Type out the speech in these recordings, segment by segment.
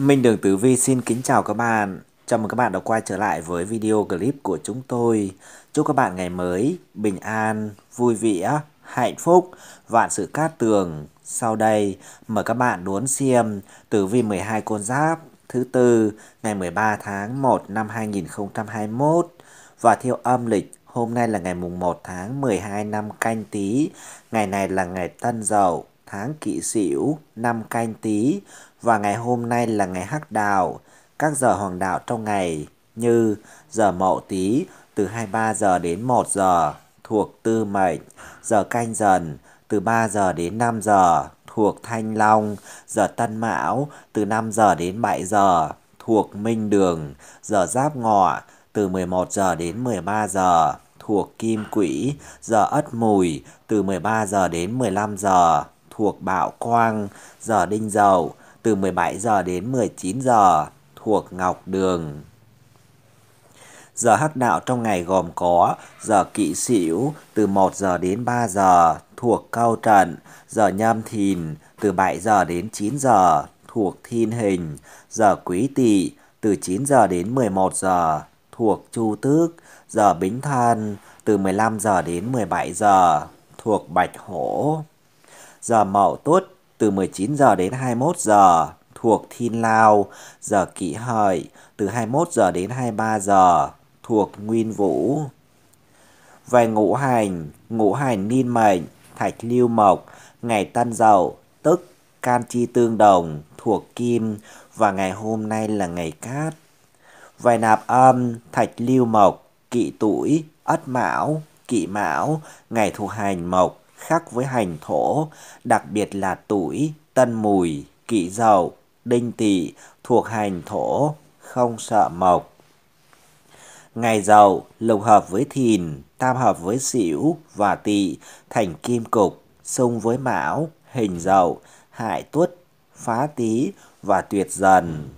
Minh Đường Tử Vi xin kính chào các bạn. Chào mừng các bạn đã quay trở lại với video clip của chúng tôi. Chúc các bạn ngày mới, bình an, vui vẻ, hạnh phúc, vạn sự cát tường. Sau đây, mời các bạn đón xem Tử Vi 12 con giáp thứ tư ngày 13 tháng 1 năm 2021 và theo âm lịch hôm nay là ngày mùng 1 tháng 12 năm canh tí, ngày này là ngày tân dậu, tháng kỷ sửu, năm canh tí, và ngày hôm nay là ngày hắc đạo, các giờ hoàng đạo trong ngày như giờ mậu tí từ 23 giờ đến 1 giờ thuộc tư mệnh, giờ canh dần từ 3 giờ đến 5 giờ thuộc thanh long, giờ tân mão từ 5 giờ đến 7 giờ thuộc minh đường, giờ giáp ngọ từ 11 giờ đến 13 giờ thuộc kim quỹ, giờ ất mùi từ 13 giờ đến 15 giờ thuộc bạo quang, giờ đinh dậu từ 17 giờ đến 19 giờ thuộc Ngọc Đường. Giờ hắc đạo trong ngày gồm có giờ kỵ sửu từ 1 giờ đến 3 giờ thuộc Cao Trận, giờ nhâm thìn từ 7 giờ đến 9 giờ thuộc Thiên Hình, giờ quý tỵ từ 9 giờ đến 11 giờ thuộc Chu Tước, giờ Bính Thân từ 15 giờ đến 17 giờ thuộc Bạch Hổ. Giờ Mậu Tuất từ 19 giờ đến 21 giờ thuộc Thiên Lao, giờ Kỷ Hợi từ 21 giờ đến 23 giờ thuộc Nguyên Vũ. Về ngũ hành, ngũ hành niên mệnh, thạch lưu mộc, ngày tân dậu, tức can chi tương đồng thuộc kim và ngày hôm nay là ngày cát. Về nạp âm, thạch lưu mộc, kỵ tuổi, ất mão, kỵ mão, ngày thuộc hành mộc, khác với hành thổ, đặc biệt là tuổi, tân mùi, kỵ dậu, đinh tỵ thuộc hành thổ, không sợ mộc. Ngày dậu lục hợp với thìn, tam hợp với sửu và tỵ thành kim cục, xung với mão, hình dậu, hại tuất, phá tý và tuyệt dần.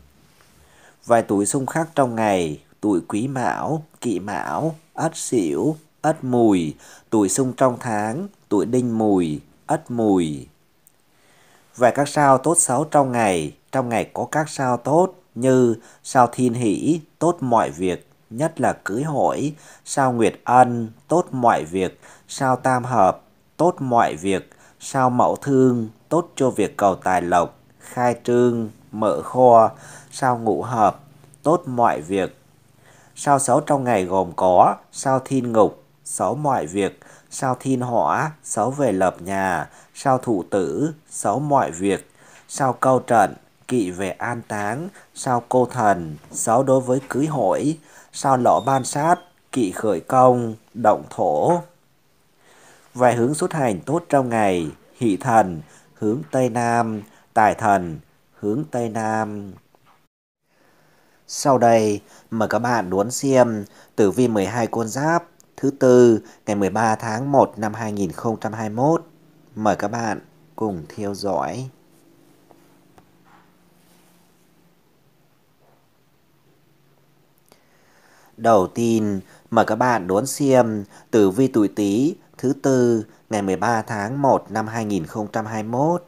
Vài tuổi xung khắc trong ngày, tuổi quý mão, kỵ mão, ất sửu, Ất mùi, tuổi xung trong tháng, tuổi đinh mùi, Ất mùi. Và các sao tốt xấu trong ngày, trong ngày có các sao tốt như sao thiên hỷ, tốt mọi việc, nhất là cưới hỏi, sao nguyệt ân, tốt mọi việc, sao tam hợp, tốt mọi việc, sao mẫu thương, tốt cho việc cầu tài lộc, khai trương, mở kho, sao ngũ hợp, tốt mọi việc. Sao xấu trong ngày gồm có sao thiên ngục, sáu mọi việc, sao thiên hỏa, sáu về lập nhà, sao thủ tử, sáu mọi việc, sao câu trận, kỵ về an táng, sao cô thần, sáu đối với cưới hỏi, sao lọ ban sát, kỵ khởi công, động thổ. Vài hướng xuất hành tốt trong ngày, hỷ thần, hướng Tây Nam, tài thần, hướng Tây Nam. Sau đây, mời các bạn đón xem tử vi 12 con giáp thứ tư ngày 13 tháng 1 năm 2021. Mời các bạn cùng theo dõi. Đầu tiên, mời các bạn đón xem tử vi tuổi Tý thứ tư ngày 13 tháng 1 năm 2021.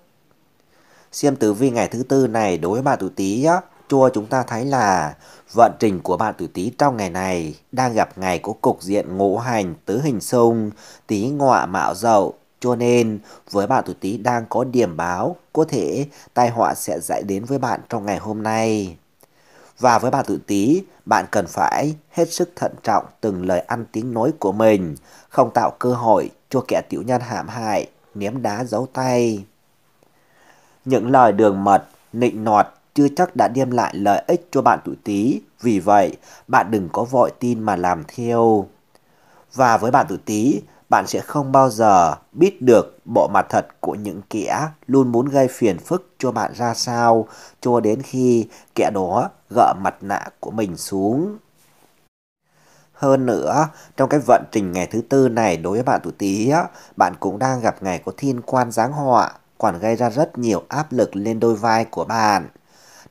Xem tử vi ngày thứ tư này đối với bạn tuổi Tý nhé tua chúng ta thấy là vận trình của bạn tử tý trong ngày này đang gặp ngày có cục diện ngũ hành tứ hình xung, tý ngọa mạo dậu. Cho nên với bạn tử tý đang có điểm báo có thể tai họa sẽ giải đến với bạn trong ngày hôm nay. Và với bạn tự tý bạn cần phải hết sức thận trọng từng lời ăn tiếng nói của mình, không tạo cơ hội cho kẻ tiểu nhân hãm hại, ném đá giấu tay. Những lời đường mật, nịnh nọt chưa chắc đã đem lại lợi ích cho bạn tuổi Tý, vì vậy bạn đừng có vội tin mà làm theo. Và với bạn tuổi Tý, bạn sẽ không bao giờ biết được bộ mặt thật của những kẻ luôn muốn gây phiền phức cho bạn ra sao cho đến khi kẻ đó gỡ mặt nạ của mình xuống. Hơn nữa, trong cái vận trình ngày thứ tư này đối với bạn tuổi Tý, bạn cũng đang gặp ngày có thiên quan giáng họa, còn gây ra rất nhiều áp lực lên đôi vai của bạn.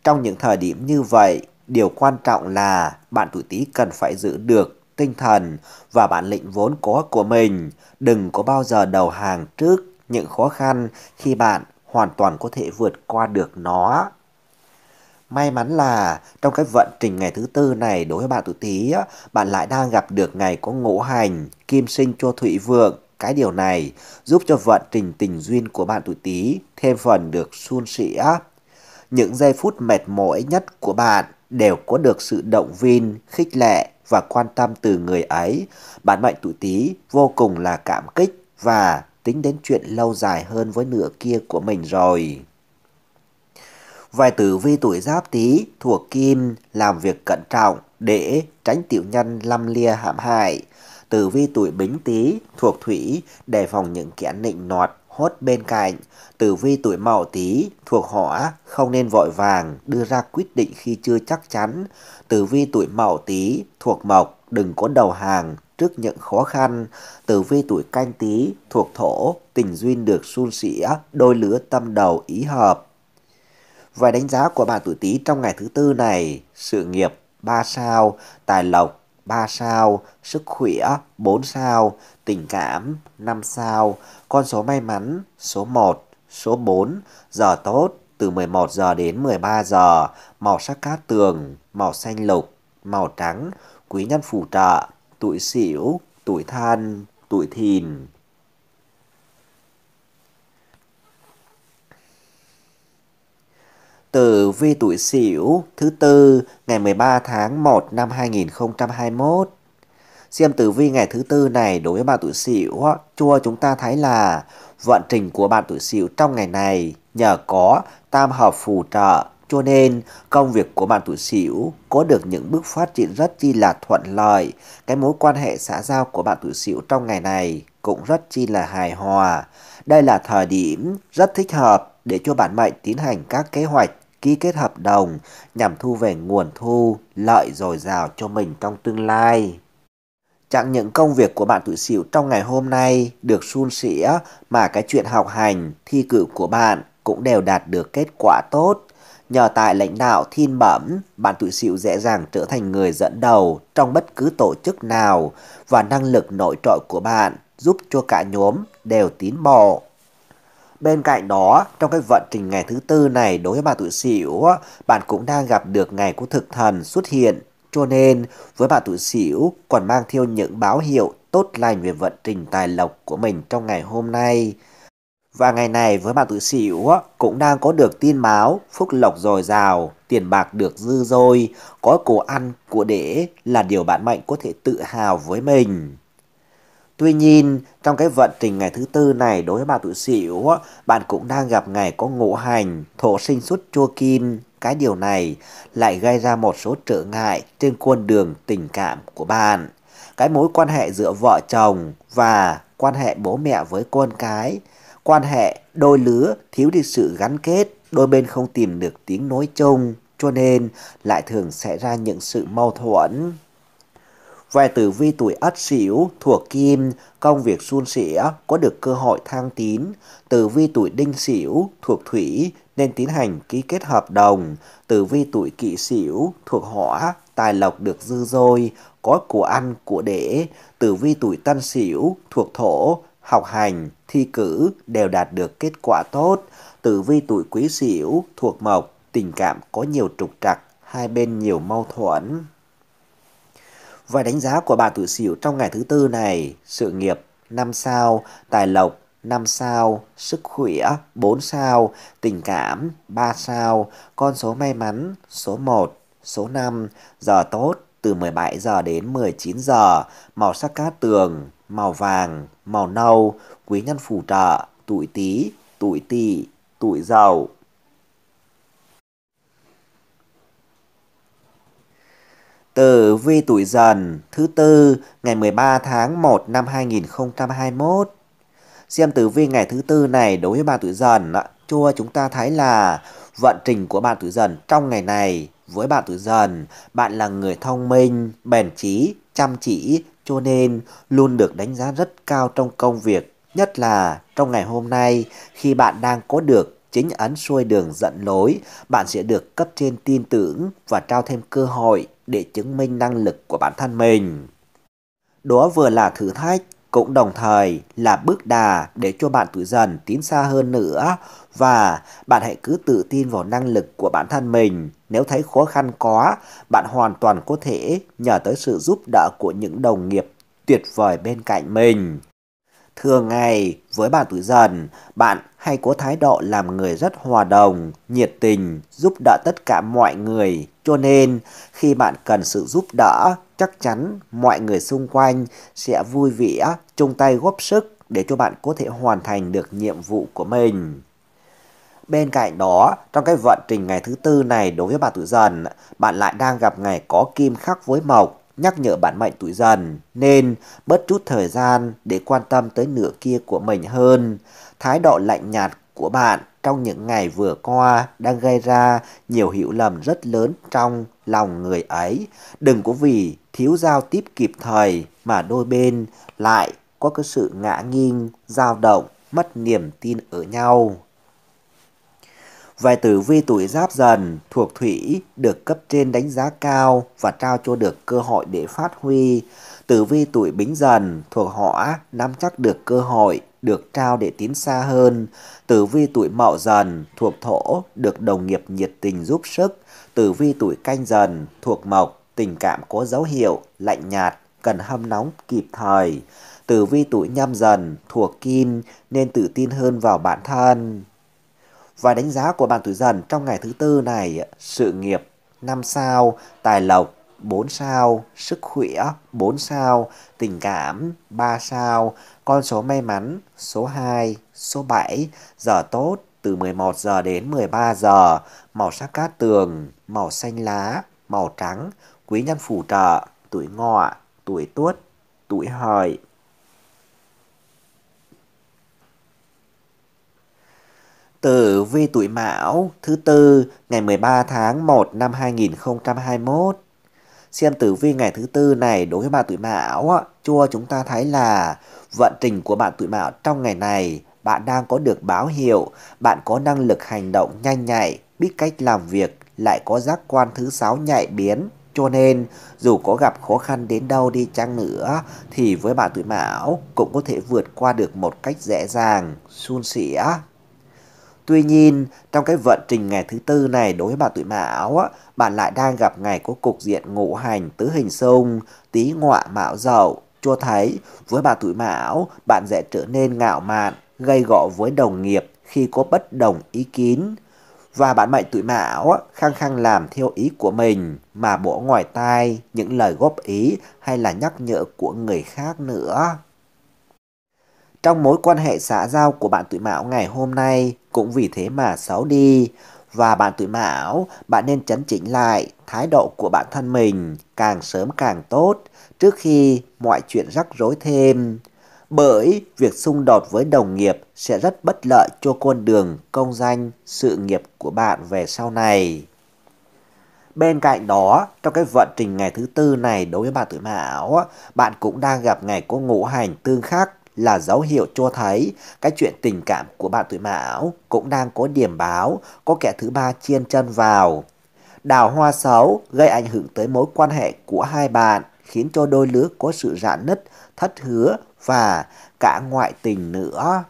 Trong những thời điểm như vậy, điều quan trọng là bạn tuổi Tý cần phải giữ được tinh thần và bản lĩnh vốn có của mình, đừng có bao giờ đầu hàng trước những khó khăn khi bạn hoàn toàn có thể vượt qua được nó. May mắn là trong cái vận trình ngày thứ tư này đối với bạn tuổi Tý, bạn lại đang gặp được ngày có ngũ hành, kim sinh cho thủy vượng. Cái điều này giúp cho vận trình tình duyên của bạn tuổi Tý thêm phần được suôn sẻ những giây phút mệt mỏi nhất của bạn đều có được sự động viên, khích lệ và quan tâm từ người ấy. Bạn mệnh tuổi Tý vô cùng là cảm kích và tính đến chuyện lâu dài hơn với nửa kia của mình rồi. Vài tử vi tuổi giáp tý thuộc kim làm việc cẩn trọng để tránh tiểu nhân lăm lia hãm hại. Tử vi tuổi bính tý thuộc thủy đề phòng những kẻ nịnh nọt hốt bên cạnh, tử vi tuổi mậu tí thuộc hỏa không nên vội vàng đưa ra quyết định khi chưa chắc chắn. Tử vi tuổi mậu tí thuộc mộc đừng có đầu hàng trước những khó khăn. Tử vi tuổi canh tí thuộc thổ tình duyên được suôn sẻ, đôi lứa tâm đầu ý hợp. Vài đánh giá của bà tuổi tí trong ngày thứ tư này, sự nghiệp 3 sao, tài lộc 3 sao, sức khỏe 4 sao, tình cảm 5 sao, con số may mắn số 1, số 4, giờ tốt từ 11 giờ đến 13 giờ, màu sắc cát tường, màu xanh lục, màu trắng, quý nhân phù trợ, tuổi xỉu, tuổi than, tuổi thìn. Tử vi tuổi Sửu thứ tư ngày 13 tháng 1 năm 2021. Xem tử vi ngày thứ tư này đối với bạn tuổi Sửu, chua chúng ta thấy là vận trình của bạn tuổi Sửu trong ngày này nhờ có tam hợp phù trợ cho nên công việc của bạn tuổi Sửu có được những bước phát triển rất chi là thuận lợi. Cái mối quan hệ xã giao của bạn tuổi Sửu trong ngày này cũng rất chi là hài hòa. Đây là thời điểm rất thích hợp để cho bản mệnh tiến hành các kế hoạch ký kết hợp đồng nhằm thu về nguồn thu, lợi dồi dào cho mình trong tương lai. Chẳng những công việc của bạn tự xỉu trong ngày hôm nay được suôn sẻ mà cái chuyện học hành, thi cử của bạn cũng đều đạt được kết quả tốt. Nhờ tại lãnh đạo thiên bẩm, bạn tự xỉu dễ dàng trở thành người dẫn đầu trong bất cứ tổ chức nào và năng lực nội trội của bạn giúp cho cả nhóm đều tiến bộ. Bên cạnh đó, trong cái vận trình ngày thứ tư này đối với bà tuổi Sửu, bạn cũng đang gặp được ngày của thực thần xuất hiện. Cho nên, với bà tuổi Sửu còn mang theo những báo hiệu tốt lành về vận trình tài lộc của mình trong ngày hôm nay. Và ngày này với bạn tuổi Sửu cũng đang có được tin báo phúc lộc dồi dào, tiền bạc được dư dôi, có cổ ăn của để là điều bạn mệnh có thể tự hào với mình. Tuy nhiên, trong cái vận trình ngày thứ tư này đối với bà tuổi Sửu, bạn cũng đang gặp ngày có ngũ hành, thổ sinh xuất chua kim. Cái điều này lại gây ra một số trở ngại trên con đường tình cảm của bạn. Cái mối quan hệ giữa vợ chồng và quan hệ bố mẹ với con cái, quan hệ đôi lứa thiếu đi sự gắn kết, đôi bên không tìm được tiếng nói chung, cho nên lại thường xảy ra những sự mâu thuẫn. Vài tử vi tuổi Ất Sửu thuộc Kim, công việc suôn sẻ có được cơ hội thăng tín. Tử vi tuổi Đinh Sửu thuộc Thủy nên tiến hành ký kết hợp đồng. Tử vi tuổi Kỷ Sửu thuộc Hỏa, tài lộc được dư dôi, có của ăn của để. Tử vi tuổi Tân Sửu thuộc Thổ, học hành, thi cử đều đạt được kết quả tốt. Tử vi tuổi Quý Sửu thuộc Mộc, tình cảm có nhiều trục trặc, hai bên nhiều mâu thuẫn và đánh giá của bà tự xỉu trong ngày thứ tư này, sự nghiệp 5 sao, tài lộc 5 sao, sức khỏe 4 sao, tình cảm 3 sao, con số may mắn số 1, số 5, giờ tốt từ 17 giờ đến 19 giờ, màu sắc cát tường, màu vàng, màu nâu, quý nhân phù trợ, tuổi tí, tuổi tỵ, tuổi dậu. Tử vi tuổi dần thứ tư ngày 13 tháng 1 năm 2021. Xem tử vi ngày thứ tư này đối với bạn tuổi dần cho chúng ta thấy là vận trình của bạn tuổi dần trong ngày này với bạn tuổi dần, bạn là người thông minh, bền trí, chăm chỉ cho nên luôn được đánh giá rất cao trong công việc, nhất là trong ngày hôm nay khi bạn đang có được chính ấn xuôi đường dẫn lối, bạn sẽ được cấp trên tin tưởng và trao thêm cơ hội để chứng minh năng lực của bản thân mình. Đó vừa là thử thách, cũng đồng thời là bước đà để cho bạn tuổi dần tiến xa hơn nữa và bạn hãy cứ tự tin vào năng lực của bản thân mình. Nếu thấy khó khăn có, bạn hoàn toàn có thể nhờ tới sự giúp đỡ của những đồng nghiệp tuyệt vời bên cạnh mình. Thường ngày, với bạn tuổi dần, bạn hay có thái độ làm người rất hòa đồng, nhiệt tình, giúp đỡ tất cả mọi người, cho nên, khi bạn cần sự giúp đỡ, chắc chắn mọi người xung quanh sẽ vui vẻ chung tay góp sức để cho bạn có thể hoàn thành được nhiệm vụ của mình. Bên cạnh đó, trong cái vận trình ngày thứ tư này đối với bạn tuổi dần, bạn lại đang gặp ngày có kim khắc với mộc, nhắc nhở bạn mệnh tuổi dần, nên bớt chút thời gian để quan tâm tới nửa kia của mình hơn. Thái độ lạnh nhạt của bạn trong những ngày vừa qua đang gây ra nhiều hiểu lầm rất lớn trong lòng người ấy. Đừng có vì thiếu giao tiếp kịp thời mà đôi bên lại có cái sự ngã nghiêng, dao động, mất niềm tin ở nhau. Vài tử vi tuổi giáp dần thuộc thủy được cấp trên đánh giá cao và trao cho được cơ hội để phát huy. Tử vi tuổi bính dần thuộc hỏa nắm chắc được cơ hội được trao để tiến xa hơn. Tử vi tuổi mậu dần thuộc thổ được đồng nghiệp nhiệt tình giúp sức. Tử vi tuổi canh dần thuộc mộc tình cảm có dấu hiệu lạnh nhạt cần hâm nóng kịp thời. Tử vi tuổi nhâm dần thuộc kim nên tự tin hơn vào bản thân. Và đánh giá của bạn tuổi dần trong ngày thứ tư này, sự nghiệp năm sao, tài lộc 4 sao, sức khỏe 4 sao, tình cảm 3 sao, con số may mắn số 2, số 7, giờ tốt từ 11 giờ đến 13 giờ, màu sắc cát tường, màu xanh lá, màu trắng, quý nhân phù trợ, tuổi ngọ, tuổi tuất, tuổi hợi. Tử vi tuổi Mão thứ tư ngày 13 tháng 1 năm 2021 Xem tử vi ngày thứ tư này đối với bạn tuổi mão, cho chúng ta thấy là vận trình của bạn tuổi mão trong ngày này, bạn đang có được báo hiệu, bạn có năng lực hành động nhanh nhạy, biết cách làm việc, lại có giác quan thứ sáu nhạy biến, cho nên, dù có gặp khó khăn đến đâu đi chăng nữa, thì với bạn tuổi mão cũng có thể vượt qua được một cách dễ dàng, suôn sẻ, Tuy nhiên, trong cái vận trình ngày thứ tư này đối với bạn tuổi mão, á, bạn lại đang gặp ngày có cục diện ngũ hành tứ hình xung, tí ngọa mão dậu. Cho thấy, với bạn tuổi mão, bạn sẽ trở nên ngạo mạn, gây gọ với đồng nghiệp khi có bất đồng ý kiến. Và bạn mệnh tuổi mão khăng khăng làm theo ý của mình mà bỏ ngoài tai những lời góp ý hay là nhắc nhở của người khác nữa. Trong mối quan hệ xã giao của bạn tuổi mão ngày hôm nay, cũng vì thế mà xấu đi. Và bạn tuổi mão, bạn nên chấn chỉnh lại thái độ của bản thân mình càng sớm càng tốt trước khi mọi chuyện rắc rối thêm. Bởi việc xung đột với đồng nghiệp sẽ rất bất lợi cho con đường công danh sự nghiệp của bạn về sau này. Bên cạnh đó, trong cái vận trình ngày thứ tư này đối với bạn tuổi mão, bạn cũng đang gặp ngày có ngũ hành tương khắc là dấu hiệu cho thấy cái chuyện tình cảm của bạn tuổi mão cũng đang có điểm báo, có kẻ thứ ba chiên chân vào. Đào hoa xấu gây ảnh hưởng tới mối quan hệ của hai bạn, khiến cho đôi lứa có sự rạn nứt, thất hứa và cả ngoại tình nữa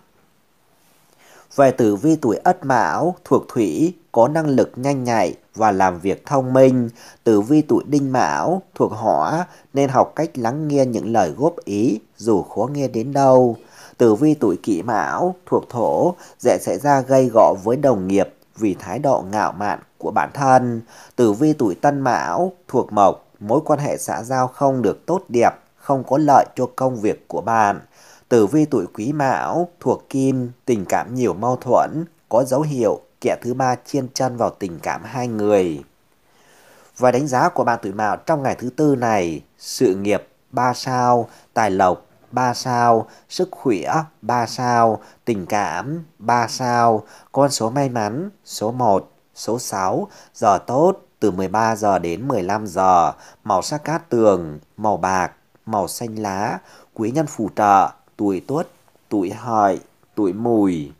về tử vi tuổi Ất Mão thuộc Thủy có năng lực nhanh nhạy và làm việc thông minh, tử vi tuổi Đinh Mão thuộc Hỏa nên học cách lắng nghe những lời góp ý dù khó nghe đến đâu. Tử vi tuổi Kỷ Mão thuộc Thổ dễ xảy ra gây gọ với đồng nghiệp vì thái độ ngạo mạn của bản thân. Tử vi tuổi Tân Mão thuộc Mộc, mối quan hệ xã giao không được tốt đẹp, không có lợi cho công việc của bạn. Tử vi tuổi quý mão thuộc kim, tình cảm nhiều mâu thuẫn, có dấu hiệu kẻ thứ ba chiên chân vào tình cảm hai người. Và đánh giá của bạn tuổi mão trong ngày thứ tư này, sự nghiệp 3 sao, tài lộc 3 sao, sức khỏe 3 sao, tình cảm 3 sao, con số may mắn số 1, số 6, giờ tốt từ 13 giờ đến 15 giờ, màu sắc cát tường, màu bạc, màu xanh lá, quý nhân phù trợ, tuổi tuất, tuổi hợi, tuổi mùi.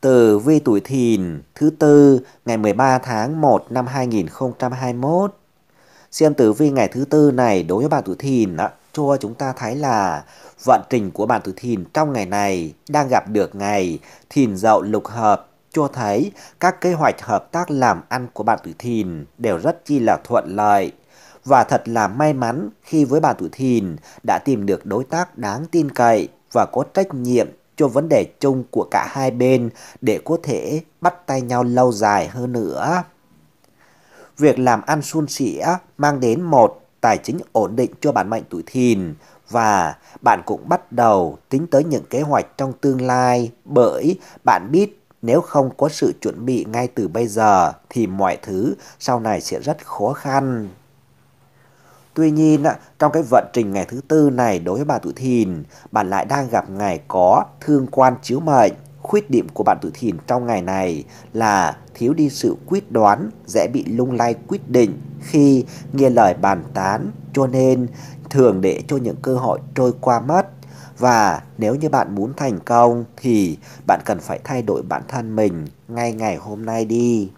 từ vi tuổi thìn thứ tư ngày 13 tháng 1 năm 2021. Xem tử vi ngày thứ tư này đối với bạn tuổi thìn đó, cho chúng ta thấy là vận trình của bạn tuổi thìn trong ngày này đang gặp được ngày thìn dậu lục hợp cho thấy các kế hoạch hợp tác làm ăn của bạn tuổi thìn đều rất chi là thuận lợi và thật là may mắn khi với bà tuổi Thìn đã tìm được đối tác đáng tin cậy và có trách nhiệm cho vấn đề chung của cả hai bên để có thể bắt tay nhau lâu dài hơn nữa. Việc làm ăn suôn sẻ mang đến một tài chính ổn định cho bản mệnh tuổi thìn và bạn cũng bắt đầu tính tới những kế hoạch trong tương lai bởi bạn biết nếu không có sự chuẩn bị ngay từ bây giờ thì mọi thứ sau này sẽ rất khó khăn. Tuy nhiên, trong cái vận trình ngày thứ tư này đối với bạn tuổi thìn, bạn lại đang gặp ngày có thương quan chiếu mệnh. Khuyết điểm của bạn tuổi thìn trong ngày này là thiếu đi sự quyết đoán, dễ bị lung lay quyết định khi nghe lời bàn tán, cho nên thường để cho những cơ hội trôi qua mất. Và nếu như bạn muốn thành công thì bạn cần phải thay đổi bản thân mình ngay ngày hôm nay đi.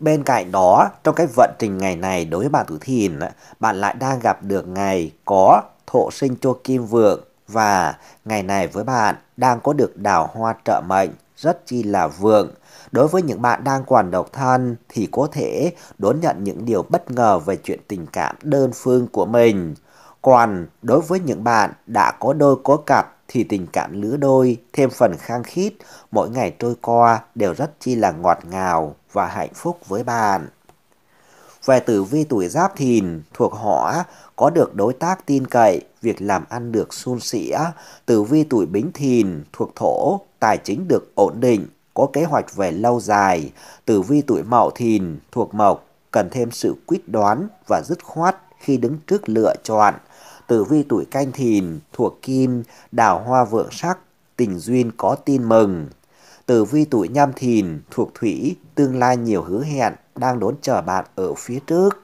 Bên cạnh đó, trong cái vận trình ngày này đối với bạn tuổi thìn, bạn lại đang gặp được ngày có thổ sinh cho kim vượng và ngày này với bạn đang có được đào hoa trợ mệnh rất chi là vượng. Đối với những bạn đang còn độc thân thì có thể đón nhận những điều bất ngờ về chuyện tình cảm đơn phương của mình. Còn đối với những bạn đã có đôi có cặp thì tình cảm lứa đôi thêm phần khang khít mỗi ngày trôi qua đều rất chi là ngọt ngào và hạnh phúc với bạn. Về tử vi tuổi giáp thìn thuộc họ có được đối tác tin cậy, việc làm ăn được suôn sẻ, tử vi tuổi bính thìn thuộc thổ, tài chính được ổn định, có kế hoạch về lâu dài, tử vi tuổi mậu thìn thuộc mộc, cần thêm sự quyết đoán và dứt khoát khi đứng trước lựa chọn tử vi tuổi canh thìn thuộc kim, đào hoa vượng sắc, tình duyên có tin mừng. Tử vi tuổi nhâm thìn thuộc thủy, tương lai nhiều hứa hẹn đang đón chờ bạn ở phía trước.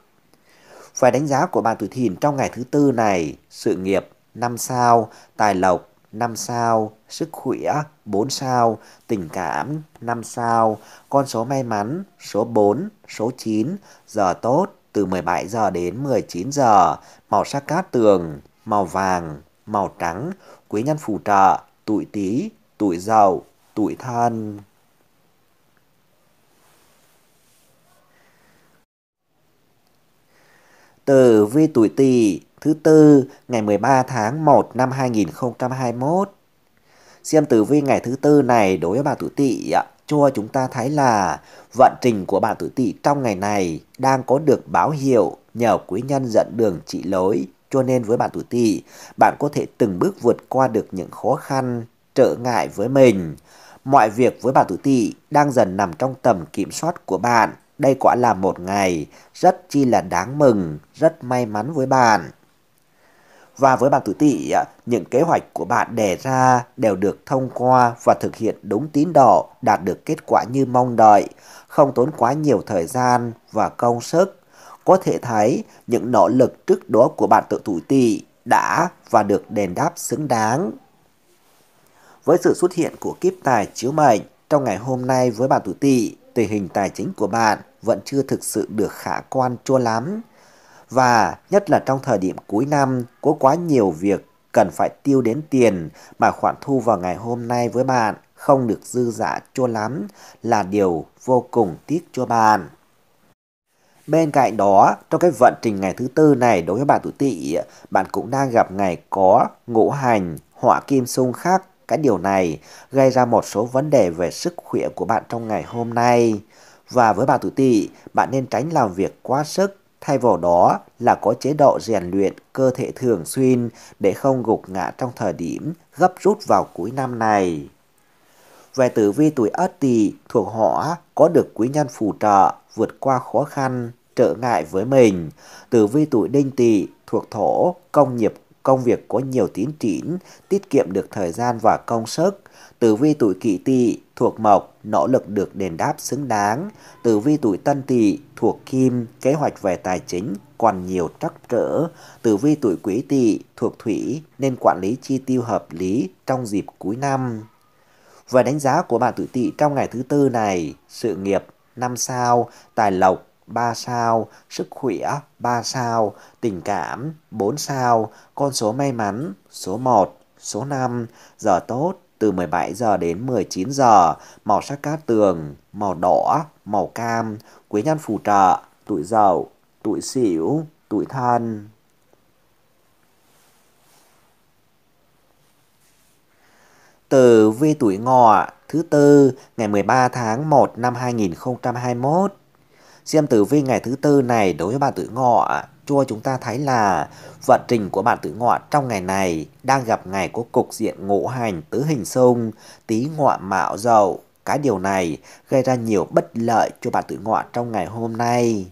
Phải đánh giá của bạn tuổi thìn trong ngày thứ tư này, sự nghiệp 5 sao, tài lộc 5 sao, sức khỏe 4 sao, tình cảm 5 sao, con số may mắn số 4, số 9, giờ tốt từ 17 giờ đến 19 giờ, màu sắc cát tường, màu vàng, màu trắng, quý nhân phù trợ, tuổi tý, tuổi giàu tuổi thân. từ vi tuổi tỵ thứ tư ngày 13 tháng 1 năm 2021. Xem tử vi ngày thứ tư này đối với bà tuổi tỵ ạ cho chúng ta thấy là vận trình của bạn tuổi tỵ trong ngày này đang có được báo hiệu nhờ quý nhân dẫn đường chỉ lối. Cho nên với bạn tuổi tỵ, bạn có thể từng bước vượt qua được những khó khăn, trở ngại với mình. Mọi việc với bạn tuổi tỵ đang dần nằm trong tầm kiểm soát của bạn. Đây quả là một ngày rất chi là đáng mừng, rất may mắn với bạn. Và với bạn tuổi tỵ, những kế hoạch của bạn đề ra đều được thông qua và thực hiện đúng tín độ, đạt được kết quả như mong đợi, không tốn quá nhiều thời gian và công sức. Có thể thấy, những nỗ lực trước đó của bạn tự tuổi tỵ đã và được đền đáp xứng đáng. Với sự xuất hiện của kiếp tài chiếu mệnh, trong ngày hôm nay với bạn tuổi tỵ, tình hình tài chính của bạn vẫn chưa thực sự được khả quan cho lắm và nhất là trong thời điểm cuối năm có quá nhiều việc cần phải tiêu đến tiền mà khoản thu vào ngày hôm nay với bạn không được dư dả cho lắm là điều vô cùng tiếc cho bạn. Bên cạnh đó, trong cái vận trình ngày thứ tư này đối với bạn tuổi tỵ, bạn cũng đang gặp ngày có ngũ hành, họa kim xung khắc. Cái điều này gây ra một số vấn đề về sức khỏe của bạn trong ngày hôm nay. Và với bạn tuổi tỵ, bạn nên tránh làm việc quá sức Thay vào đó là có chế độ rèn luyện cơ thể thường xuyên để không gục ngã trong thời điểm gấp rút vào cuối năm này. Về tử vi tuổi Ất Tỵ thuộc hỏa có được quý nhân phù trợ vượt qua khó khăn, trở ngại với mình. Tử vi tuổi Đinh Tỵ thuộc thổ công nghiệp công việc có nhiều tiến triển, tiết kiệm được thời gian và công sức. Tử vi tuổi kỷ tỵ thuộc mộc, nỗ lực được đền đáp xứng đáng. Tử vi tuổi tân tỵ thuộc Kim, kế hoạch về tài chính còn nhiều trắc trở, tử vi tuổi quý tỵ thuộc Thủy nên quản lý chi tiêu hợp lý trong dịp cuối năm. Về đánh giá của bạn tuổi tỵ trong ngày thứ tư này, sự nghiệp 5 sao, tài lộc 3 sao, sức khỏe 3 sao, tình cảm 4 sao, con số may mắn số 1, số 5, giờ tốt từ 17 giờ đến 19 giờ, màu sắc cát tường, màu đỏ, màu cam, quý nhân phù trợ, tuổi giàu tuổi xỉu tuổi thân. từ vi tuổi ngọ thứ tư ngày 13 tháng 1 năm 2021. Xem tử vi ngày thứ tư này đối với bạn tuổi ngọ cho chúng ta thấy là vận trình của bạn tử ngọ trong ngày này đang gặp ngày có cục diện ngũ hành tứ hình xung, tý ngọ mạo dậu, cái điều này gây ra nhiều bất lợi cho bà tự ngọ trong ngày hôm nay.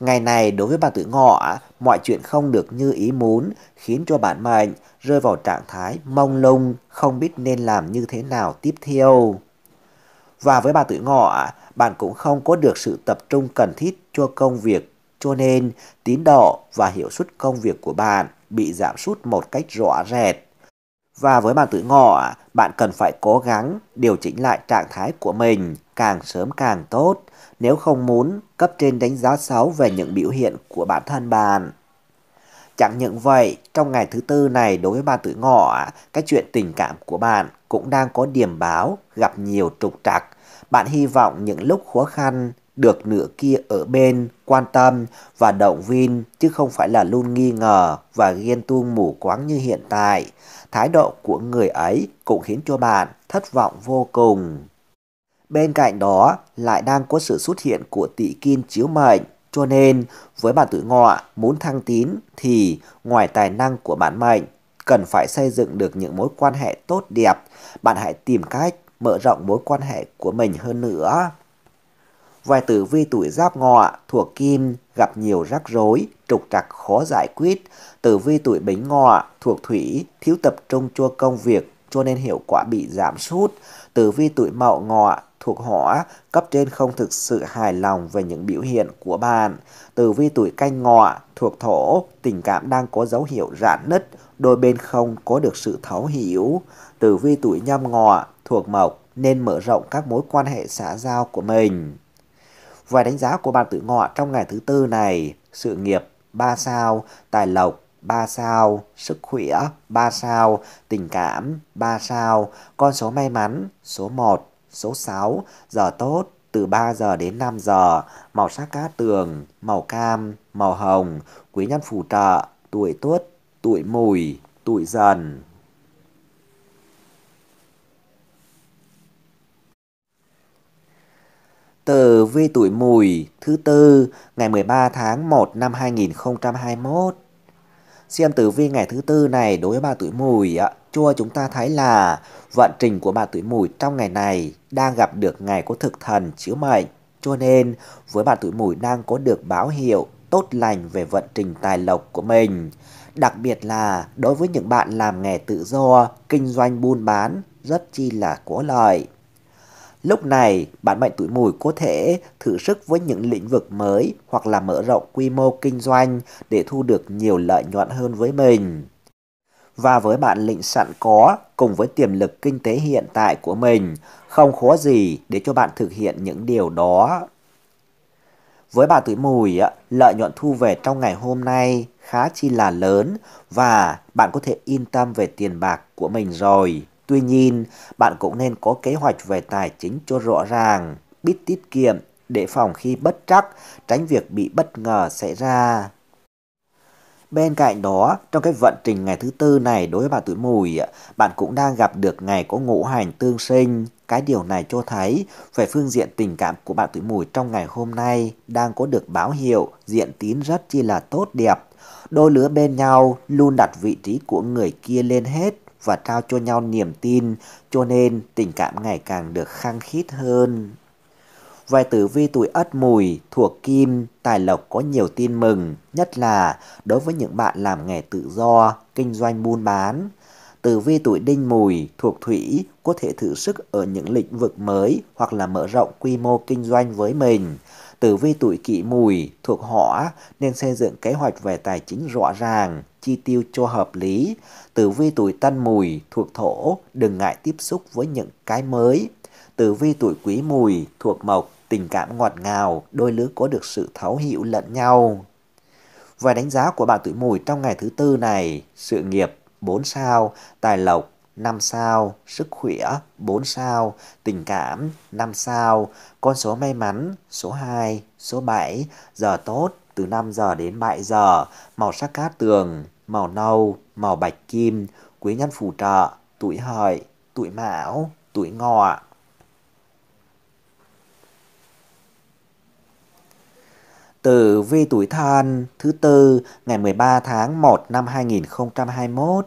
Ngày này đối với bà tự ngọ, mọi chuyện không được như ý muốn, khiến cho bản mệnh rơi vào trạng thái mông lung, không biết nên làm như thế nào tiếp theo. Và với bà tự ngọ, bạn cũng không có được sự tập trung cần thiết cho công việc, cho nên tín độ và hiệu suất công việc của bạn bị giảm sút một cách rõ rệt. Và với bạn tử ngọ, bạn cần phải cố gắng điều chỉnh lại trạng thái của mình càng sớm càng tốt nếu không muốn cấp trên đánh giá xấu về những biểu hiện của bản thân bạn. Chẳng những vậy, trong ngày thứ tư này đối với bạn tử ngọ, cái chuyện tình cảm của bạn cũng đang có điểm báo gặp nhiều trục trặc. Bạn hy vọng những lúc khó khăn, được nửa kia ở bên quan tâm và động viên chứ không phải là luôn nghi ngờ và ghen tuông mù quáng như hiện tại. Thái độ của người ấy cũng khiến cho bạn thất vọng vô cùng. Bên cạnh đó lại đang có sự xuất hiện của tỷ kim chiếu mệnh cho nên với bạn tuổi ngọ muốn thăng tín thì ngoài tài năng của bản mệnh cần phải xây dựng được những mối quan hệ tốt đẹp. Bạn hãy tìm cách mở rộng mối quan hệ của mình hơn nữa vài tử vi tuổi giáp ngọ thuộc kim gặp nhiều rắc rối, trục trặc khó giải quyết. Tử vi tuổi bính ngọ thuộc thủy thiếu tập trung cho công việc cho nên hiệu quả bị giảm sút. Tử vi tuổi mậu ngọ thuộc hỏa, cấp trên không thực sự hài lòng về những biểu hiện của bạn. Tử vi tuổi canh ngọ thuộc thổ, tình cảm đang có dấu hiệu rạn nứt, đôi bên không có được sự thấu hiểu. Tử vi tuổi nhâm ngọ thuộc mộc nên mở rộng các mối quan hệ xã giao của mình. Vài đánh giá của bạn tự ngọ trong ngày thứ tư này, sự nghiệp 3 sao, tài lộc 3 sao, sức khỏe 3 sao, tình cảm 3 sao, con số may mắn số 1, số 6, giờ tốt từ 3 giờ đến 5 giờ, màu sắc cá tường, màu cam, màu hồng, quý nhân phù trợ, tuổi tuất, tuổi mùi, tuổi dần. Tờ vi tuổi mùi thứ tư ngày 13 tháng 1 năm 2021 Xem tử vi ngày thứ tư này đối với bà tuổi mùi Chua chúng ta thấy là vận trình của bà tuổi mùi trong ngày này đang gặp được ngày có thực thần chữa mệnh Cho nên với bà tuổi mùi đang có được báo hiệu tốt lành về vận trình tài lộc của mình Đặc biệt là đối với những bạn làm nghề tự do, kinh doanh buôn bán rất chi là có lợi Lúc này, bạn mệnh tuổi mùi có thể thử sức với những lĩnh vực mới hoặc là mở rộng quy mô kinh doanh để thu được nhiều lợi nhuận hơn với mình. Và với bạn lĩnh sẵn có cùng với tiềm lực kinh tế hiện tại của mình, không khó gì để cho bạn thực hiện những điều đó. Với bà tuổi mùi, lợi nhuận thu về trong ngày hôm nay khá chi là lớn và bạn có thể yên tâm về tiền bạc của mình rồi. Tuy nhiên, bạn cũng nên có kế hoạch về tài chính cho rõ ràng, biết tiết kiệm, để phòng khi bất trắc, tránh việc bị bất ngờ xảy ra. Bên cạnh đó, trong cái vận trình ngày thứ tư này đối với bạn tuổi mùi, bạn cũng đang gặp được ngày có ngũ hành tương sinh. Cái điều này cho thấy về phương diện tình cảm của bạn tuổi mùi trong ngày hôm nay đang có được báo hiệu diện tín rất chi là tốt đẹp. Đôi lứa bên nhau luôn đặt vị trí của người kia lên hết và trao cho nhau niềm tin, cho nên tình cảm ngày càng được khăng khít hơn. Vài tử vi tuổi ất mùi, thuộc kim, tài lộc có nhiều tin mừng, nhất là đối với những bạn làm nghề tự do, kinh doanh buôn bán. Tử vi tuổi đinh mùi, thuộc thủy, có thể thử sức ở những lĩnh vực mới hoặc là mở rộng quy mô kinh doanh với mình. Tử vi tuổi kỷ mùi thuộc hỏa nên xây dựng kế hoạch về tài chính rõ ràng, chi tiêu cho hợp lý. Tử vi tuổi tân mùi thuộc thổ, đừng ngại tiếp xúc với những cái mới. Tử vi tuổi quý mùi thuộc mộc, tình cảm ngọt ngào, đôi lứa có được sự thấu hiểu lẫn nhau. Và đánh giá của bạn tuổi mùi trong ngày thứ tư này, sự nghiệp 4 sao, tài lộc 5 sao, sức khỏe 4 sao, tình cảm 5 sao, con số may mắn số 2, số 7, giờ tốt từ 5 giờ đến 7 giờ, màu sắc cát tường, màu nâu, màu bạch kim, quý nhân phù trợ, tuổi hợi, tuổi mão, tuổi ngọ. Tử vi tuổi thân thứ tư ngày 13 tháng 1 năm 2021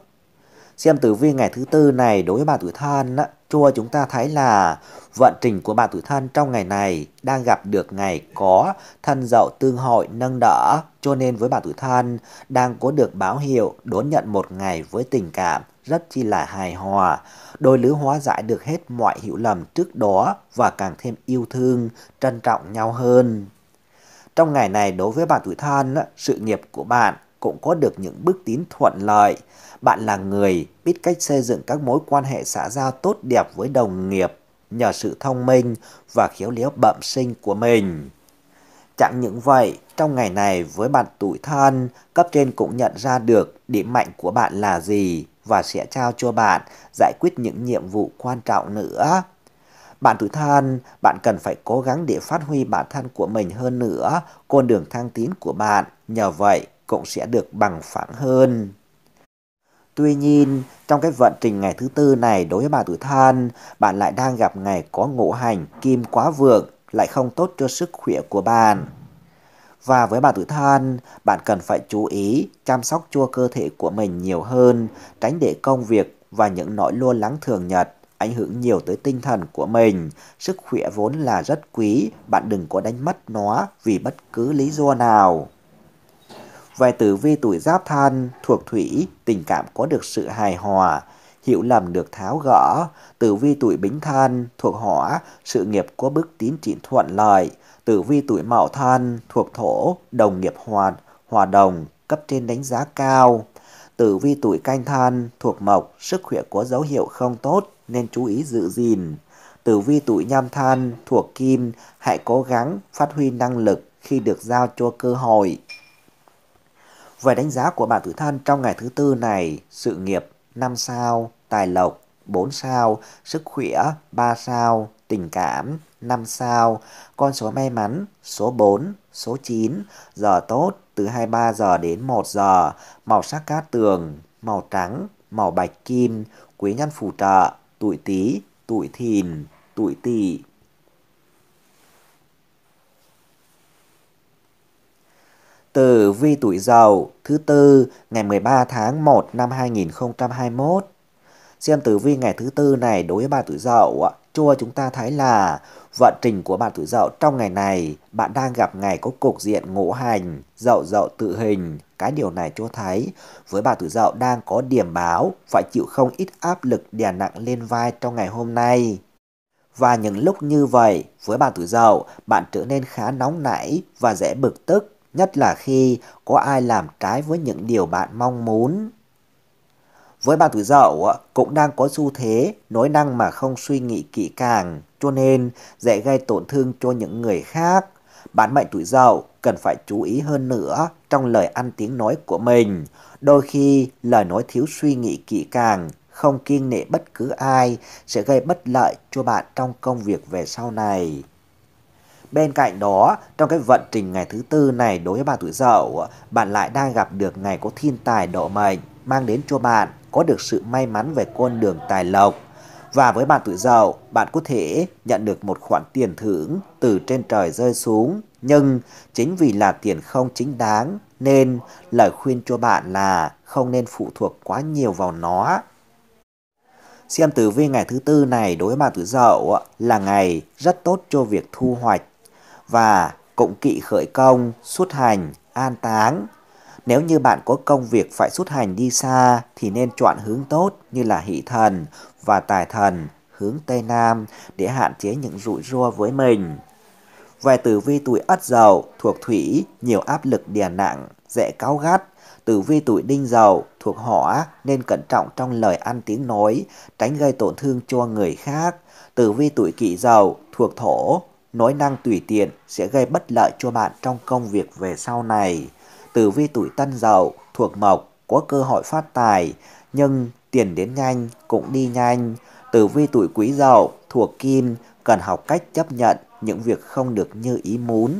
Xem tử vi ngày thứ tư này đối với bạn tuổi thân á, chua chúng ta thấy là vận trình của bạn tuổi thân trong ngày này đang gặp được ngày có thân dậu tương hội nâng đỡ cho nên với bạn tuổi thân đang có được báo hiệu đón nhận một ngày với tình cảm rất chi là hài hòa đôi lứa hóa giải được hết mọi hiểu lầm trước đó và càng thêm yêu thương trân trọng nhau hơn trong ngày này đối với bạn tuổi thân sự nghiệp của bạn cũng có được những bước tiến thuận lợi. Bạn là người biết cách xây dựng các mối quan hệ xã giao tốt đẹp với đồng nghiệp nhờ sự thông minh và khiếu léo bẩm sinh của mình. Chẳng những vậy, trong ngày này với bạn tuổi thân, cấp trên cũng nhận ra được điểm mạnh của bạn là gì và sẽ trao cho bạn giải quyết những nhiệm vụ quan trọng nữa. Bạn tuổi thân, bạn cần phải cố gắng để phát huy bản thân của mình hơn nữa, con đường thăng tiến của bạn, nhờ vậy cũng sẽ được bằng phẳng hơn. Tuy nhiên, trong cái vận trình ngày thứ tư này đối với bà tuổi thân, bạn lại đang gặp ngày có ngũ hành kim quá vượng, lại không tốt cho sức khỏe của bạn. Và với bà tuổi thân, bạn cần phải chú ý chăm sóc cho cơ thể của mình nhiều hơn, tránh để công việc và những nỗi lo lắng thường nhật ảnh hưởng nhiều tới tinh thần của mình. Sức khỏe vốn là rất quý, bạn đừng có đánh mất nó vì bất cứ lý do nào. Vài tử vi tuổi giáp than thuộc thủy, tình cảm có được sự hài hòa, hiểu lầm được tháo gỡ. Tử vi tuổi bính than thuộc hỏa, sự nghiệp có bước tiến triển thuận lợi. Tử vi tuổi mậu than thuộc thổ, đồng nghiệp hòa, hòa đồng, cấp trên đánh giá cao. Tử vi tuổi canh than thuộc mộc, sức khỏe có dấu hiệu không tốt nên chú ý giữ gìn. Tử vi tuổi nhâm than thuộc kim, hãy cố gắng phát huy năng lực khi được giao cho cơ hội. Về đánh giá của bạn tự thân trong ngày thứ tư này, sự nghiệp 5 sao, tài lộc 4 sao, sức khỏe 3 sao, tình cảm 5 sao, con số may mắn số 4, số 9, giờ tốt từ 23 giờ đến 1 giờ, màu sắc cát tường, màu trắng, màu bạch kim, quý nhân phù trợ, tuổi tý, tuổi thìn, tuổi tỵ. tử vi tuổi dậu thứ tư ngày 13 tháng 1 năm 2021. Xem tử vi ngày thứ tư này đối với bạn tuổi dậu, cho chúng ta thấy là vận trình của bạn tuổi dậu trong ngày này, bạn đang gặp ngày có cục diện ngũ hành, dậu dậu tự hình. Cái điều này cho thấy với bạn tuổi dậu đang có điểm báo phải chịu không ít áp lực đè nặng lên vai trong ngày hôm nay. Và những lúc như vậy, với bạn tuổi dậu, bạn trở nên khá nóng nảy và dễ bực tức nhất là khi có ai làm trái với những điều bạn mong muốn. Với bạn tuổi dậu cũng đang có xu thế nói năng mà không suy nghĩ kỹ càng, cho nên dễ gây tổn thương cho những người khác. Bạn mệnh tuổi dậu cần phải chú ý hơn nữa trong lời ăn tiếng nói của mình. Đôi khi lời nói thiếu suy nghĩ kỹ càng, không kiêng nệ bất cứ ai sẽ gây bất lợi cho bạn trong công việc về sau này. Bên cạnh đó, trong cái vận trình ngày thứ tư này đối với bạn tuổi dậu, bạn lại đang gặp được ngày có thiên tài độ mệnh, mang đến cho bạn có được sự may mắn về con đường tài lộc. Và với bạn tuổi dậu, bạn có thể nhận được một khoản tiền thưởng từ trên trời rơi xuống. Nhưng chính vì là tiền không chính đáng nên lời khuyên cho bạn là không nên phụ thuộc quá nhiều vào nó. Xem tử vi ngày thứ tư này đối với bạn tuổi dậu là ngày rất tốt cho việc thu hoạch và cộng kỵ khởi công, xuất hành, an táng. Nếu như bạn có công việc phải xuất hành đi xa thì nên chọn hướng tốt như là hỷ thần và tài thần hướng Tây Nam để hạn chế những rủi ro với mình. Về tử vi tuổi Ất Dậu thuộc Thủy, nhiều áp lực đè nặng, dễ cáu gắt. Tử vi tuổi Đinh Dậu thuộc Hỏa nên cẩn trọng trong lời ăn tiếng nói, tránh gây tổn thương cho người khác. Tử vi tuổi Kỷ Dậu thuộc Thổ nói năng tùy tiện sẽ gây bất lợi cho bạn trong công việc về sau này. Tử vi tuổi tân dậu, thuộc mộc, có cơ hội phát tài, nhưng tiền đến nhanh cũng đi nhanh. Tử vi tuổi quý dậu, thuộc kim, cần học cách chấp nhận những việc không được như ý muốn.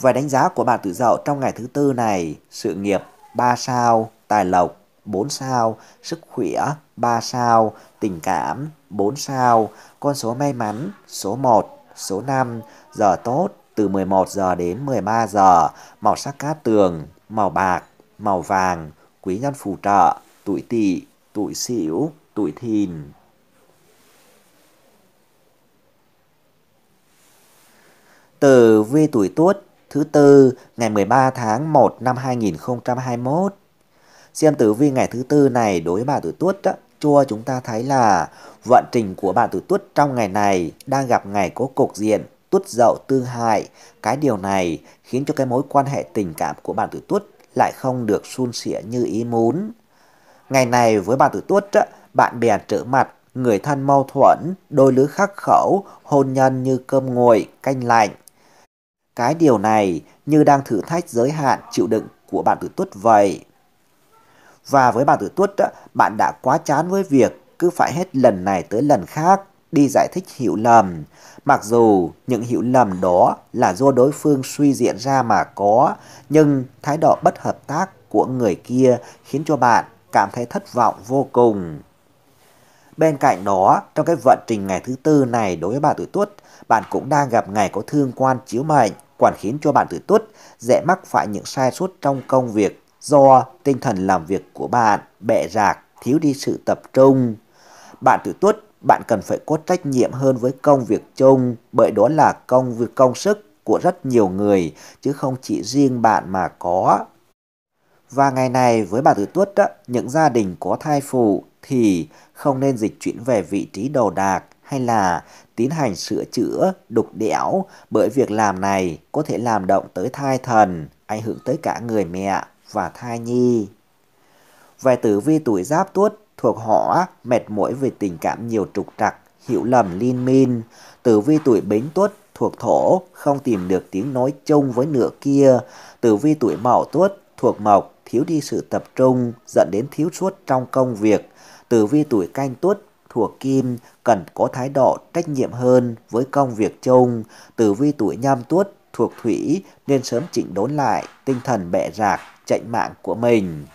Và đánh giá của bạn tử dậu trong ngày thứ tư này, sự nghiệp 3 sao, tài lộc 4 sao, sức khỏe 3 sao, tình cảm 4 sao, con số may mắn số 1. Số 5, giờ tốt từ 11 giờ đến 13 giờ, màu sắc cát tường, màu bạc, màu vàng, quý nhân phù trợ, tuổi tỵ, tuổi sửu, tuổi thìn. từ vi tuổi Tuất thứ tư ngày 13 tháng 1 năm 2021. Xem tử vi ngày thứ tư này đối với bà tuổi Tuất đó chua chúng ta thấy là vận trình của bạn tử tuất trong ngày này đang gặp ngày có cục diện tuất dậu tương hại. Cái điều này khiến cho cái mối quan hệ tình cảm của bạn tử tuất lại không được suôn sẻ như ý muốn. Ngày này với bạn tử tuất, bạn bè trở mặt, người thân mâu thuẫn, đôi lứa khắc khẩu, hôn nhân như cơm nguội, canh lạnh. Cái điều này như đang thử thách giới hạn chịu đựng của bạn tử tuất vậy. Và với bạn Tử Tuất, bạn đã quá chán với việc cứ phải hết lần này tới lần khác đi giải thích hiểu lầm. Mặc dù những hiểu lầm đó là do đối phương suy diễn ra mà có, nhưng thái độ bất hợp tác của người kia khiến cho bạn cảm thấy thất vọng vô cùng. Bên cạnh đó, trong cái vận trình ngày thứ tư này đối với bạn tuổi tuất, bạn cũng đang gặp ngày có thương quan chiếu mệnh, quản khiến cho bạn tuổi tuất dễ mắc phải những sai sót trong công việc do tinh thần làm việc của bạn bệ rạc, thiếu đi sự tập trung. Bạn tuổi tuất, bạn cần phải có trách nhiệm hơn với công việc chung, bởi đó là công việc công sức của rất nhiều người, chứ không chỉ riêng bạn mà có. Và ngày này với bà tuổi tuất đó, những gia đình có thai phụ thì không nên dịch chuyển về vị trí đầu đạc hay là tiến hành sửa chữa, đục đẽo bởi việc làm này có thể làm động tới thai thần, ảnh hưởng tới cả người mẹ và thai nhi. Về tử vi tuổi giáp tuất thuộc họ mệt mỏi về tình cảm nhiều trục trặc, hiểu lầm liên minh. Tử vi tuổi bính tuất thuộc thổ không tìm được tiếng nói chung với nửa kia. Tử vi tuổi mậu tuất thuộc mộc thiếu đi sự tập trung dẫn đến thiếu suốt trong công việc. Tử vi tuổi canh tuất thuộc kim cần có thái độ trách nhiệm hơn với công việc chung. Tử vi tuổi nhâm tuất thuộc thủy nên sớm chỉnh đốn lại tinh thần bệ rạc chạy mạng của mình.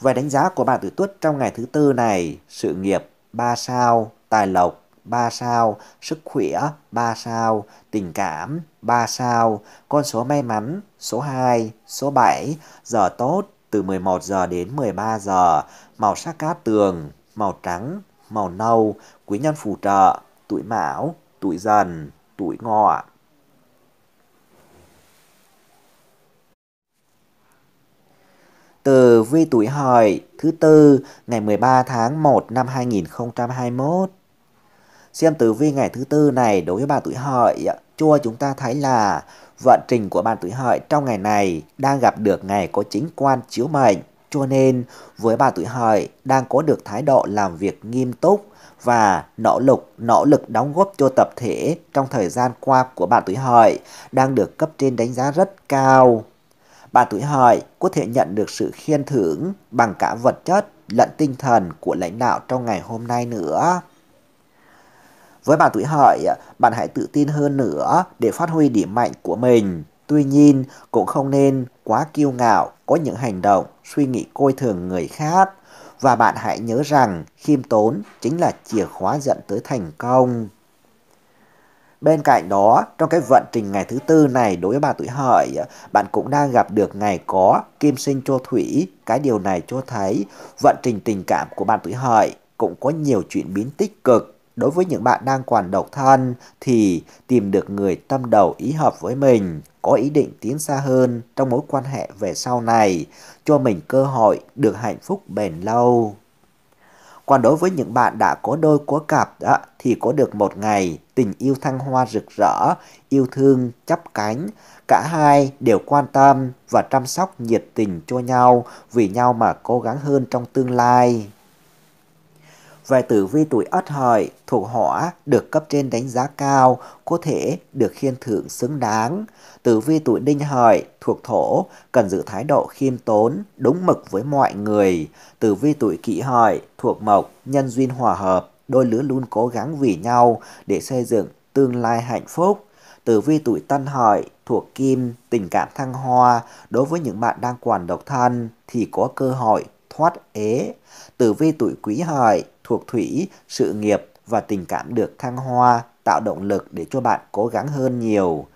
Về đánh giá của bạn tuổi Tuất trong ngày thứ tư này, sự nghiệp 3 sao, tài lộc 3 sao, sức khỏe 3 sao, tình cảm 3 sao, con số may mắn số 2, số 7, giờ tốt từ 11 giờ đến 13 giờ, màu sắc cát tường, màu trắng, màu nâu, quý nhân phù trợ, tuổi mão, tuổi dần, tuổi ngọ. từ vi tuổi hợi thứ tư ngày 13 tháng 1 năm 2021. Xem tử vi ngày thứ tư này đối với bạn tuổi hợi, chua chúng ta thấy là vận trình của bạn tuổi hợi trong ngày này đang gặp được ngày có chính quan chiếu mệnh. Cho nên với bạn tuổi hợi đang có được thái độ làm việc nghiêm túc và nỗ lực nỗ lực đóng góp cho tập thể trong thời gian qua của bạn tuổi hợi đang được cấp trên đánh giá rất cao Bà tuổi hợi có thể nhận được sự khen thưởng bằng cả vật chất lẫn tinh thần của lãnh đạo trong ngày hôm nay nữa. Với bạn tuổi hợi, bạn hãy tự tin hơn nữa để phát huy điểm mạnh của mình. Tuy nhiên, cũng không nên quá kiêu ngạo, có những hành động, suy nghĩ coi thường người khác. Và bạn hãy nhớ rằng khiêm tốn chính là chìa khóa dẫn tới thành công. Bên cạnh đó, trong cái vận trình ngày thứ tư này đối với bà tuổi hợi, bạn cũng đang gặp được ngày có kim sinh cho thủy. Cái điều này cho thấy vận trình tình cảm của bạn tuổi hợi cũng có nhiều chuyển biến tích cực. Đối với những bạn đang còn độc thân thì tìm được người tâm đầu ý hợp với mình, có ý định tiến xa hơn trong mối quan hệ về sau này, cho mình cơ hội được hạnh phúc bền lâu. Còn đối với những bạn đã có đôi có cặp đó, thì có được một ngày tình yêu thăng hoa rực rỡ, yêu thương chắp cánh. Cả hai đều quan tâm và chăm sóc nhiệt tình cho nhau, vì nhau mà cố gắng hơn trong tương lai. Về tử vi tuổi Ất Hợi thuộc hỏa được cấp trên đánh giá cao, có thể được khiên thưởng xứng đáng. Tử vi tuổi Đinh Hợi thuộc thổ cần giữ thái độ khiêm tốn, đúng mực với mọi người. Tử vi tuổi Kỷ Hợi thuộc mộc nhân duyên hòa hợp, đôi lứa luôn cố gắng vì nhau để xây dựng tương lai hạnh phúc. Tử vi tuổi Tân Hợi thuộc kim, tình cảm thăng hoa, đối với những bạn đang còn độc thân thì có cơ hội thoát ế. Tử vi tuổi Quý Hợi thuộc thủy, sự nghiệp và tình cảm được thăng hoa, tạo động lực để cho bạn cố gắng hơn nhiều.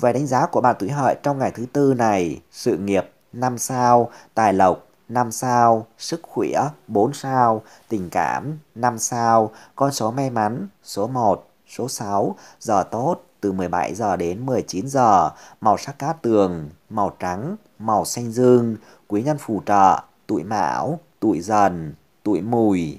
Về đánh giá của bạn tuổi hợi trong ngày thứ tư này, sự nghiệp 5 sao, tài lộc 5 sao, sức khỏe 4 sao, tình cảm 5 sao, con số may mắn số 1, số 6, giờ tốt từ 17 giờ đến 19 giờ, màu sắc cát tường, màu trắng, màu xanh dương, quý nhân phù trợ, tuổi mão, tuổi dần, tuổi mùi.